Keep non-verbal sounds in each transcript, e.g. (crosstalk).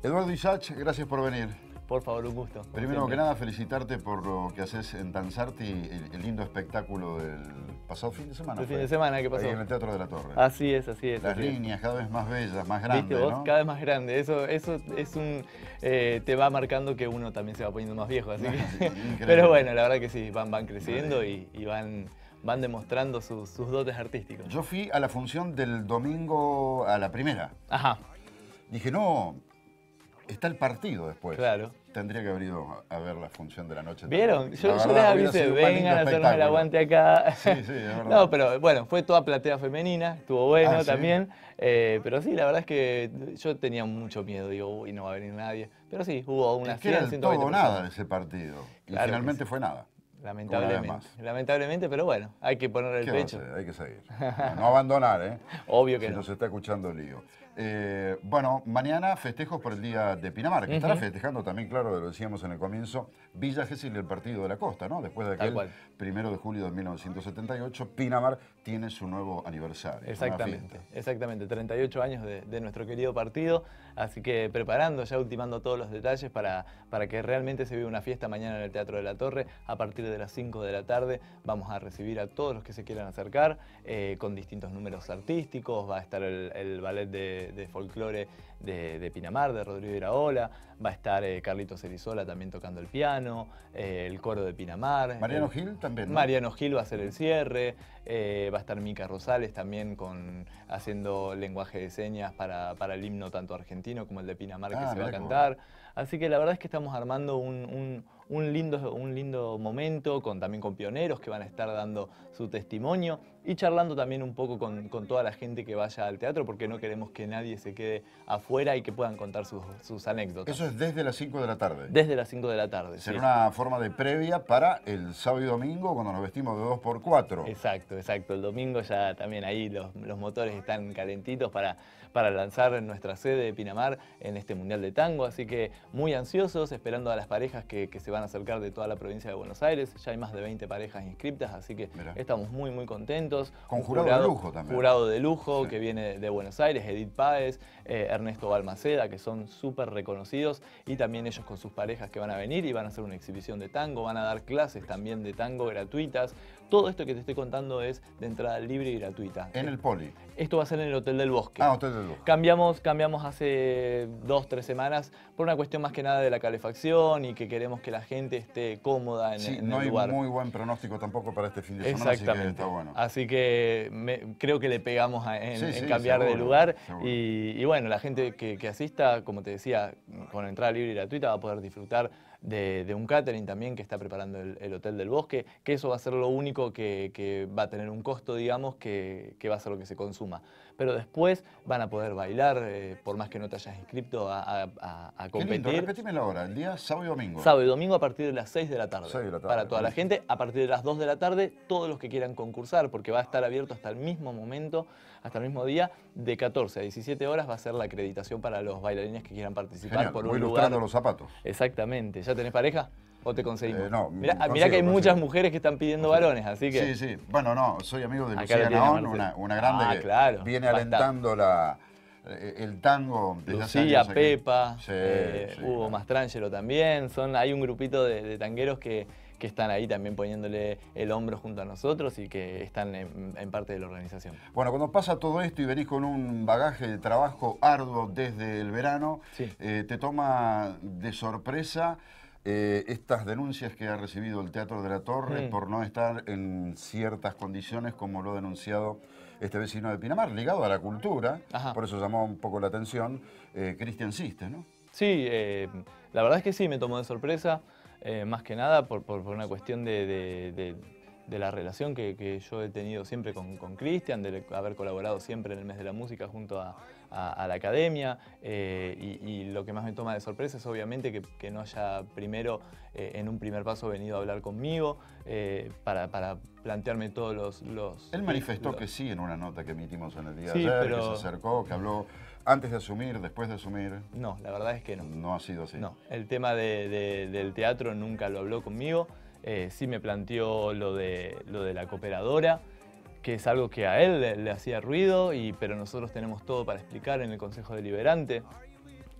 Eduardo Isach, gracias por venir. Por favor, un gusto. Primero que nada, felicitarte por lo que haces en Tanzarte el, el lindo espectáculo del pasado fin de semana. El fin de semana que pasó. en el Teatro de la Torre. Así es, así es. Las líneas cada vez más bellas, más grandes. cada vez más grande. Eso, eso es un. Eh, te va marcando que uno también se va poniendo más viejo. Así que... (laughs) Pero bueno, la verdad que sí, van, van creciendo y, van van demostrando sus dotes artísticos. Yo fui a la función del domingo a la primera. Ajá. Dije, no, Está el partido después. Claro. Tendría que haber ido a ver la función de la noche. ¿Vieron? Yo, la les avisé, vengan a hacerme el aguante acá. Sí, sí, es verdad. (laughs) No, pero bueno, fue toda platea femenina, estuvo bueno ah, también. Eh, pero sí, la verdad es que yo tenía mucho miedo, digo, uy, no va a venir nadie. Pero sí, hubo una fiesta. Era el todo nada de ese partido. y finalmente fue nada. Lamentablemente. Lamentablemente, pero bueno, hay que poner el pecho. Hay que seguir. No abandonar, ¿eh? (laughs) Obvio que no. Nos está escuchando el lío. Eh, bueno, mañana festejos por el Día de Pinamar, que estará festejando también, claro, lo decíamos en el comienzo, Villa Gesell y el Partido de la Costa, ¿no? Después de aquel primero de julio de 1978, Pinamar tiene su nuevo aniversario. Exactamente, exactamente. 38 años de nuestro querido partido. Así que preparando, ya ultimando todos los detalles para, que realmente se viva una fiesta mañana en el Teatro de la Torre. A partir de las 5 de la tarde vamos a recibir a todos los que se quieran acercar eh, con distintos números artísticos. Va a estar el, ballet de, folclore de, de, Pinamar, de Rodrigo Iraola va a estar eh, Carlito Carlitos también tocando el piano, eh, el coro de Pinamar. Mariano eh, Gil también. Mariano Gil va a hacer el cierre, va a estar Mica Rosales también con, haciendo lenguaje de señas para, el himno tanto argentino como el de Pinamar que ah, se va a cantar. Así que la verdad es que estamos armando un, lindo, un lindo momento, con, también con pioneros que van a estar dando su testimonio y charlando también un poco con, toda la gente que vaya al teatro, porque no queremos que nadie se quede afuera y que puedan contar sus, sus anécdotas. Eso es desde las 5 de la tarde. Desde las 5 de la tarde. Será una forma de previa para el sábado y domingo cuando nos vestimos de 2x4. Exacto, exacto. El domingo ya también ahí los, motores están calentitos para, para lanzar nuestra sede de Pinamar en este Mundial de Tango, así que muy ansiosos, esperando a las parejas que, se van a acercar de toda la provincia de Buenos Aires. Ya hay más de 20 parejas inscriptas, así que estamos muy, muy contentos. Con jurado, de lujo también. Jurado de lujo que viene de Buenos Aires, Edith Páez, eh, Ernesto Balmaceda, que son súper reconocidos, y también ellos con sus parejas que van a venir y van a hacer una exhibición de tango, van a dar clases también de tango gratuitas. Todo esto que te estoy contando es de entrada libre y gratuita. En el Poli. Esto va a ser en el Hotel del Bosque. Ah, Hotel del Bosque. Cambiamos, cambiamos hace dos, tres semanas por una cuestión más que nada de la calefacción y que queremos que la gente esté cómoda en, el lugar. No hay muy buen pronóstico tampoco para este fin de semana, exactamente, Así que creo que le pegamos en, cambiar de lugar. Y, bueno, la gente que asista, como te decía, con entrada libre y gratuita va a poder disfrutar de, un catering también que está preparando el, Hotel del Bosque, que eso va a ser lo único que, va a tener un costo, digamos, que, va a ser lo que se consuma. Pero después van a poder bailar, eh, por más que no te hayas inscrito a, competir. Qué repetime la hora, el día sábado y domingo. Sábado y domingo a partir de las 6 de la tarde. para toda la gente, a partir de las 2 de la tarde, todos los que quieran concursar, porque va a estar abierto hasta el mismo momento, hasta el mismo día, de 14 a 17 horas va a ser la acreditación para los bailarines que quieran participar por un los zapatos. Exactamente. ¿Ya tenés pareja? ¿O te conseguimos? Eh, no, mirá, que hay muchas mujeres que están pidiendo varones, así que. Sí, sí. Bueno, no, soy amigo de Lucía Naón, una, grande ah, que viene alentando la, eh, el tango. De Lucía, Pepa, sí, eh, Hugo Mastrangelo también. Son, hay un grupito de, tangueros que, están ahí también poniéndole el hombro junto a nosotros y que están en, parte de la organización. Bueno, cuando pasa todo esto y venís con un bagaje de trabajo arduo desde el verano, eh, te toma de sorpresa eh, estas denuncias que ha recibido el Teatro de la Torre por no estar en ciertas condiciones como lo ha denunciado este vecino de Pinamar, ligado a la cultura, por eso llamó un poco la atención, eh, Cristian Siste, ¿no? Sí, eh, la verdad es que sí, me tomó de sorpresa, eh, más que nada por, una cuestión de de la relación que, yo he tenido siempre con Cristian, de haber colaborado siempre en el mes de la música junto a, la academia. Eh, y, lo que más me toma de sorpresa es obviamente que, no haya primero, eh, en un primer paso, venido a hablar conmigo eh, para, plantearme todos los, los Él manifestó que sí en una nota que emitimos en el día de ayer, que se acercó, que habló antes de asumir, después de asumir? No, la verdad es que no. No ha sido así. No, el tema del teatro nunca lo habló conmigo. Eh, sí me planteó lo de, lo de la cooperadora, que es algo que a él le, hacía ruido, y, pero nosotros tenemos todo para explicar en el Consejo Deliberante.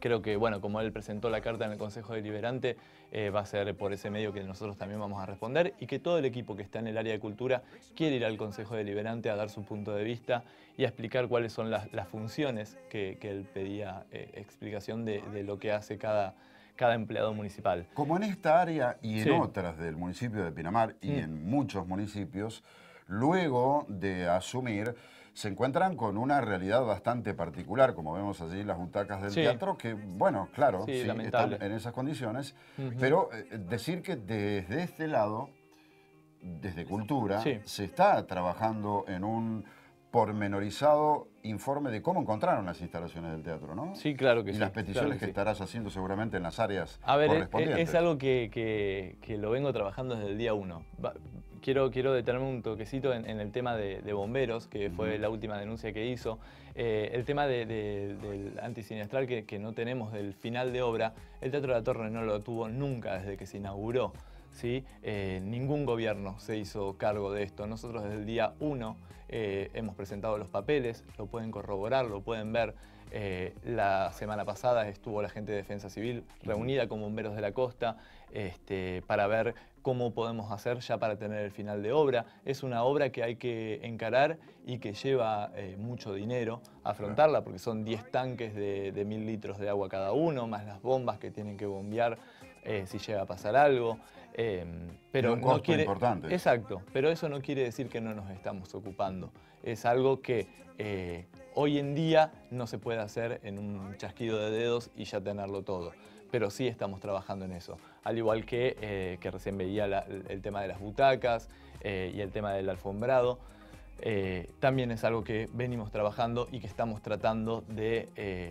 Creo que, bueno, como él presentó la carta en el Consejo Deliberante, eh, va a ser por ese medio que nosotros también vamos a responder y que todo el equipo que está en el área de cultura quiere ir al Consejo Deliberante a dar su punto de vista y a explicar cuáles son las, funciones que, él pedía eh, explicación de lo que hace cada, cada empleado municipal. Como en esta área y en otras del municipio de Pinamar y mm. en muchos municipios, luego de asumir, se encuentran con una realidad bastante particular, como vemos allí las butacas del teatro, que, bueno, claro, sí, están en esas condiciones, pero eh, decir que desde este lado, desde cultura, se está trabajando en un pormenorizado informe de cómo encontraron las instalaciones del teatro, ¿no? Sí, claro que sí. Y las peticiones que, estarás haciendo seguramente en las áreas A ver, Es, algo que, lo vengo trabajando desde el día uno. Quiero, quiero detenerme un toquecito en, el tema de, bomberos, que fue la última denuncia que hizo. Eh, el tema del antisiniestral que, que no tenemos del final de obra, el Teatro de la Torre no lo tuvo nunca desde que se inauguró. Eh, ningún gobierno se hizo cargo de esto. Nosotros desde el día 1 eh, hemos presentado los papeles, lo pueden corroborar, lo pueden ver. Eh, la semana pasada estuvo la gente de Defensa Civil reunida con bomberos de la costa este, para ver cómo podemos hacer ya para tener el final de obra. Es una obra que hay que encarar y que lleva mucho dinero afrontarla, porque son 10 tanques de, de 1000 litros de agua cada uno, más las bombas que tienen que bombear eh, si llega a pasar algo. Eh, pero importante. Exacto, pero eso no quiere decir que no nos estamos ocupando. Es algo que eh, hoy en día no se puede hacer en un chasquido de dedos y ya tenerlo todo. Pero sí estamos trabajando en eso. Al igual que, que recién veía el tema de las butacas y el tema del alfombrado. también es algo que venimos trabajando y que estamos tratando de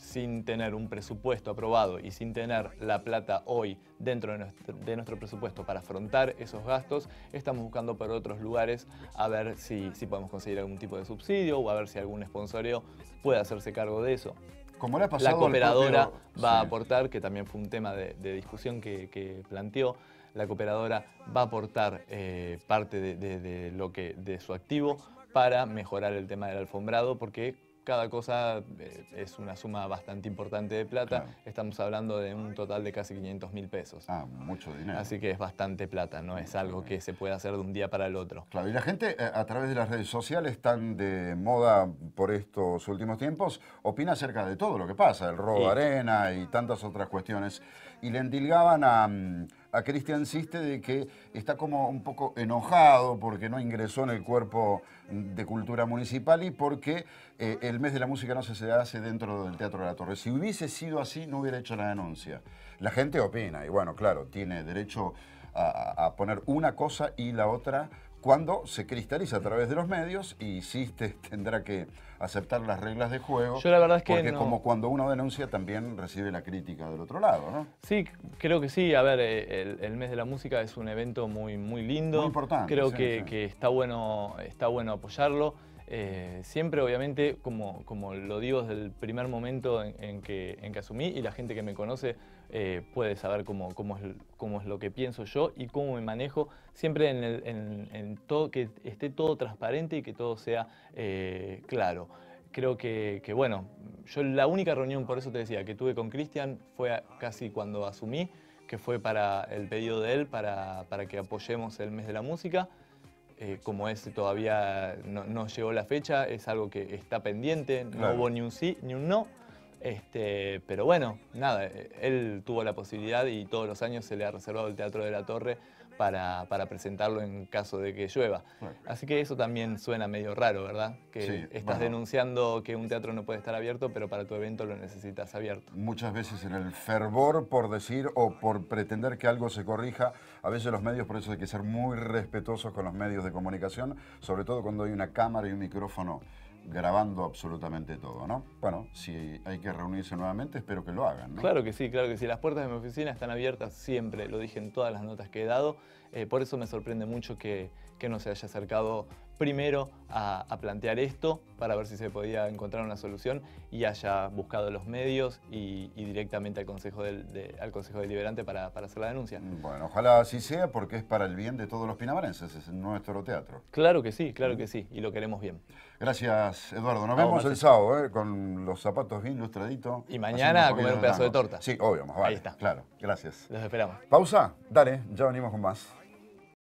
sin tener un presupuesto aprobado y sin tener la plata hoy dentro de nuestro, presupuesto para afrontar esos gastos, estamos buscando por otros lugares a ver si, si podemos conseguir algún tipo de subsidio o a ver si algún sponsorio puede hacerse cargo de eso. Como la cooperadora va a aportar, que también fue un tema de, discusión que, planteó, la cooperadora va a aportar eh, parte lo que, de su activo para mejorar el tema del alfombrado, porque cada cosa eh, es una suma bastante importante de plata. Estamos hablando de un total de casi 500 mil pesos. Ah, mucho dinero. Así que es bastante plata, no es algo que se pueda hacer de un día para el otro. Claro, y la gente eh, a través de las redes sociales tan de moda por estos últimos tiempos opina acerca de todo lo que pasa, el robo de arena y tantas otras cuestiones. Y le endilgaban a mm, a Cristian Siste de que está como un poco enojado porque no ingresó en el cuerpo de cultura municipal y porque eh, el mes de la música no se hace dentro del Teatro de la Torre. Si hubiese sido así, no hubiera hecho la denuncia. La gente opina y bueno, claro, tiene derecho a poner una cosa y la otra cuando se cristaliza a través de los medios y sí (laughs) tendrá que aceptar las reglas de juego. Yo la verdad es que Porque como cuando uno denuncia también recibe la crítica del otro lado, ¿no? Sí, creo que sí. A ver, eh, el, mes de la música es un evento muy, muy lindo. Muy importante. Creo que, está, bueno, está bueno apoyarlo. Eh, siempre, obviamente, como, como lo digo desde el primer momento que, en que asumí y la gente que me conoce eh, puede saber cómo, cómo, es, lo que pienso yo y cómo me manejo, siempre en, todo, que esté todo transparente y que todo sea eh, claro. Creo que, bueno, yo la única reunión, por eso te decía, que tuve con Cristian fue casi cuando asumí, que fue para el pedido de él para, para que apoyemos el mes de la música. Eh, como es todavía no, llegó la fecha, es algo que está pendiente, no hubo ni un sí ni un no. Este, pero bueno, nada, él tuvo la posibilidad y todos los años se le ha reservado el Teatro de la Torre para, presentarlo en caso de que llueva. Así que eso también suena medio raro, ¿verdad? Que estás denunciando que un teatro no puede estar abierto, pero para tu evento lo necesitas abierto. Muchas veces en el fervor por decir o por pretender que algo se corrija, a veces los medios, por eso hay que ser muy respetuosos con los medios de comunicación, sobre todo cuando hay una cámara y un micrófono grabando absolutamente todo, ¿no? Bueno, si hay que reunirse nuevamente, espero que lo hagan, ¿no? Claro que sí, claro que sí. Las puertas de mi oficina están abiertas siempre, lo dije en todas las notas que he dado. Eh, por eso me sorprende mucho que no se haya acercado primero a, plantear esto para ver si se podía encontrar una solución y haya buscado los medios y, directamente al Consejo, al Consejo Deliberante para, hacer la denuncia. Bueno, ojalá así sea porque es para el bien de todos los pinamarenses, es nuestro teatro. Claro que sí, claro que sí, y lo queremos bien. Gracias, Eduardo. Nos vemos el sábado ¿eh? con los zapatos bien lustraditos. Y mañana a comer un pedazo de torta. Sí, obvio, más vale. Ahí está. Claro, gracias. Los esperamos. Pausa, dale, ya venimos con más.